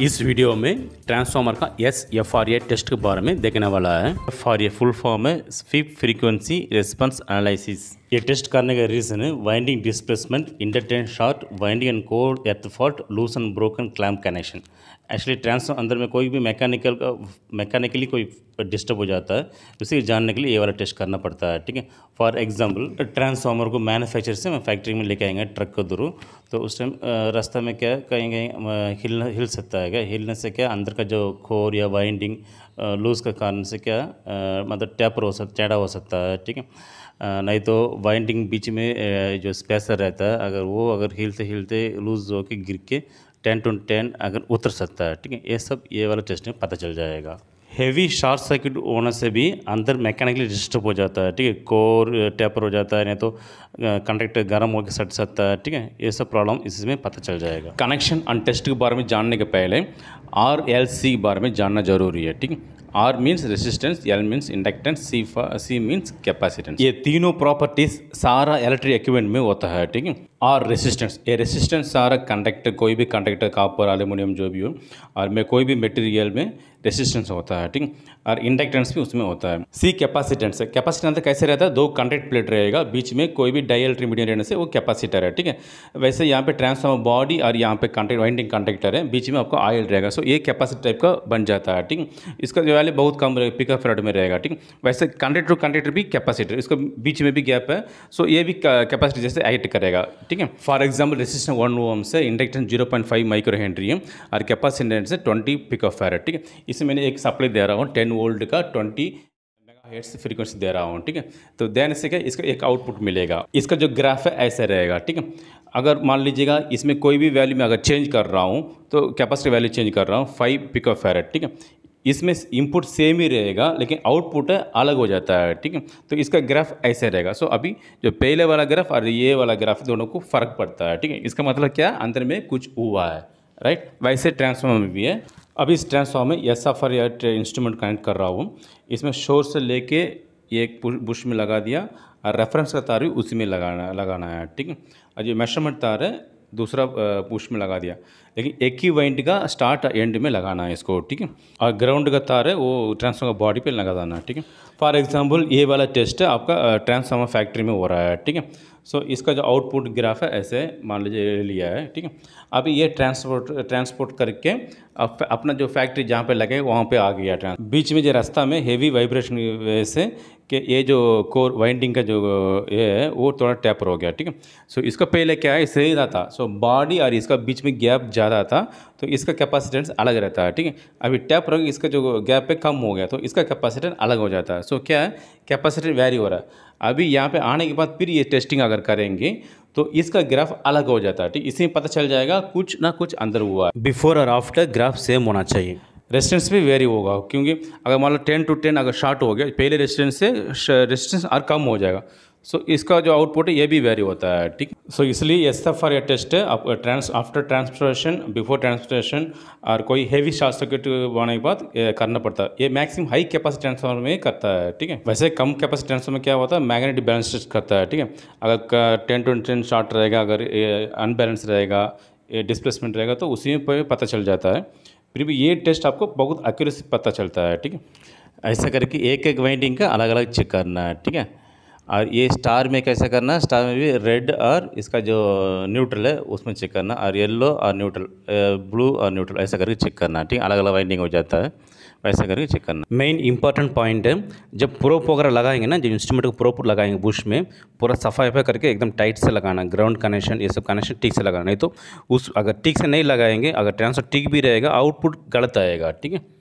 इस वीडियो में ट्रांसफार्मर का S F R A test के बारे में देखने वाला है F R A full form है फिफ्थ फ्रीक्वेंसी रेस्पॉन्स एनालिसिस ये टेस्ट करने का reason winding displacement interturn short winding and core at fault loose and broken clamp connection actually transform अंदर में कोई भी मैकेनिकल का मैकेनिकली कोई डिस्टर्ब हो जाता है उसे तो जानने के लिए ये वाला टेस्ट करना पड़ता है ठीक है फॉर एग्जाम्पल ट्रांसफार्मर को मैनुफैक्चर से फैक्ट्री में लेके आएंगे ट्रक के थ्रू तो उस टाइम रास्ता में क्या कहीं कहीं हिल हिल सकता है क्या हिलने से क्या अंदर का जो खोर या वाइंडिंग लूज़ का कारण से क्या मतलब टैपर हो सकता चैड़ा हो सकता है ठीक है नहीं तो वाइंडिंग बीच में जो स्पेसर रहता है अगर वो अगर हिलते हिलते लूज़ होकर गिर के टेन टू टेन अगर उतर सकता है ठीक है ये सब ये वाला टेस्ट में पता चल जाएगा हेवी शॉर्ट सर्किट होने से भी अंदर मैकेनिकली डिस्टर्ब हो जाता है ठीक है कोर टेपर हो जाता है नहीं तो कंडक्टर गर्म होकर सट सकता है ठीक है ये सब प्रॉब्लम इसमें पता चल जाएगा कनेक्शन एंड टेस्ट के बारे में जानने के पहले आर एल सी बार में जानना जरूरी है ठीक R means resistance L means inductance C C means capacitance ये तीनों प्रॉपर्टीज सारा इलेक्ट्रिक इक्विपमेंट में होता है ठीक है और रेसिस्टेंस ये रेसिस्टेंस सारा कंडक्टर कोई भी कंडक्टर कापर एल्यूमिनियम जो भी हो और में कोई भी मटेरियल में रेसिस्टेंस होता है ठीक और इंडक्टेंस भी उसमें होता है सी कैपेसिटेंस है कैपेसिटेंस कैसे रहता है दो कंडक्ट प्लेट रहेगा बीच में कोई भी डायल मीडियम रहने से वो कैपेसिटर है ठीक है वैसे यहाँ पे ट्रांसफॉर्मर बॉडी और यहाँ पे कंटेक्ट वाइंडिंग कंडक्टर है बीच में आपको आयल रहेगा सो ये कैपेसिटी टाइप का बन जाता है ठीक इसका जो वैल्यू बहुत कम पिकअप रेड में रहेगा ठीक वैसे कंडक्टर टू कंडक्टर भी कैपेसिटर इसका बीच में भी गैप है सो ये भी कैपेसिटी जैसे एक्ट करेगा ठीक है for example resistance one ohm से inductance zero point five micro henry है और कैपेसिटेंस है ट्वेंटी पिक ऑफ फैरट ठीक है इसे मैंने एक सप्लाई दे रहा हूँ टेन वोल्ट का ट्वेंटी हेड्स फ्रीक्वेंसी दे रहा हूँ ठीक है तो देने से क्या इसका एक आउटपुट मिलेगा इसका जो ग्राफ है ऐसा रहेगा ठीक है अगर मान लीजिएगा इसमें कोई भी वैल्यू में अगर चेंज कर रहा हूँ तो कैपेसिटी वैल्यू चेंज कर रहा हूँ फाइव पिक ऑफ फैरेट ठीक है इसमें इनपुट सेम ही रहेगा लेकिन आउटपुट अलग हो जाता है ठीक है तो इसका ग्राफ ऐसे रहेगा सो अभी जो पहले वाला ग्राफ और ये वाला ग्राफ दोनों को फ़र्क पड़ता है ठीक है इसका मतलब क्या अंदर में कुछ हुआ है राइट वैसे ट्रांसफॉर्मर भी है अब इस ट्रांसफॉर्मर में एस एफ इंस्ट्रूमेंट कनेक्ट कर रहा हूँ इसमें शोर से लेके एक बुश में लगा दिया और रेफरेंस का तार भी उसी में लगाना लगाना है ठीक है और जो मेशरमेंट तार है दूसरा पुश में लगा दिया लेकिन एक ही वाइंड का स्टार्ट एंड में लगाना है इसको ठीक है और ग्राउंड का तार है वो ट्रांसफार्मर बॉडी पे लगा देना ठीक है फॉर एग्जांपल ये वाला टेस्ट आपका ट्रांसफार्मर फैक्ट्री में हो रहा है ठीक है सो so, इसका जो आउटपुट ग्राफ है ऐसे मान लीजिए लिया है ठीक है अभी ये ट्रांसपोर्ट ट्रांसपोर्ट करके अब अपना जो फैक्ट्री जहाँ पे लगे वहाँ पे आ गया ट्रांस बीच में जो रास्ता में हेवी वाइब्रेशन की वजह से कि ये जो कोर वाइंडिंग का जो ये है वो थोड़ा टैपर हो गया ठीक है सो इसका पहले क्या है सही रहा था सो बॉडी और इसका बीच में गैप ज़्यादा था तो इसका कैपेसिटेंस अलग रहता है ठीक है अभी टैप रंग इसका जो गैप है कम हो गया तो इसका कैपेसिटेंस अलग हो जाता है सो क्या है कैपेसिटी वैरी हो रहा है अभी यहाँ पे आने के बाद फिर ये टेस्टिंग अगर करेंगे तो इसका ग्राफ अलग हो जाता है ठीक इसी में पता चल जाएगा कुछ ना कुछ अंदर हुआ है बिफोर और आफ्टर ग्राफ सेम होना चाहिए रेस्टेंस भी वेरी होगा क्योंकि अगर मान लो टेन टू टेन अगर शॉर्ट हो गया पहले रेस्टेंस से रेस्टेंस और कम हो जाएगा सो so, इसका जो आउटपुट है ये भी वेरी होता है ठीक सो so, इसलिए S F R A test trans after transportation before transportation और कोई हैवी शॉर्ट सर्किट बनाने के बाद uh, करना पड़ता है ये मैक्सिमम हाई कैपेसिटी ट्रांसफार्मर में करता है ठीक है वैसे कम कैपेसिटी ट्रांसफार्मर क्या होता है मैग्नेटिक बैलेंस टेस्ट करता है ठीक है अगर टेन टू टेन शॉर्ट रहेगा अगर अनबैलेंस uh, रहेगा डिस्प्लेसमेंट uh, रहेगा तो उसी पर पता चल जाता है फिर भी ये टेस्ट आपको बहुत एक्यूरेसी पता चलता है ठीक है ऐसा करके एक एक वाइंडिंग का अलग अलग चेक करना है ठीक है और ये स्टार में कैसे करना है स्टार में भी रेड और इसका जो न्यूट्रल है उसमें चेक करना और येलो और न्यूट्रल ब्लू और न्यूट्रल ऐसा करके चेक करना ठीक अलग अलग वाइंडिंग हो जाता है वैसा करके चेक करना मेन इंपॉर्टेंट पॉइंट है जब प्रोप वगैरह लगाएंगे ना जो इंस्ट्रूमेंट को प्रोप लगाएंगे बुश में पूरा सफाई वफाई करके एकदम टाइट से लगाना ग्राउंड कनेक्शन ये सब कनेक्शन ठीक से लगाना नहीं तो उस अगर ठीक से नहीं लगाएंगे अगर ट्रांसफर ठीक भी रहेगा आउटपुट गलत आएगा ठीक है